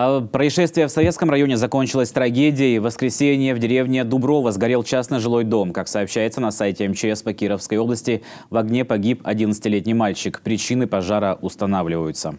А происшествие в Советском районе закончилось трагедией. В воскресенье в деревне Дуброво сгорел частный жилой дом. Как сообщается на сайте МЧС по Кировской области, в огне погиб 11-летний мальчик. Причины пожара устанавливаются.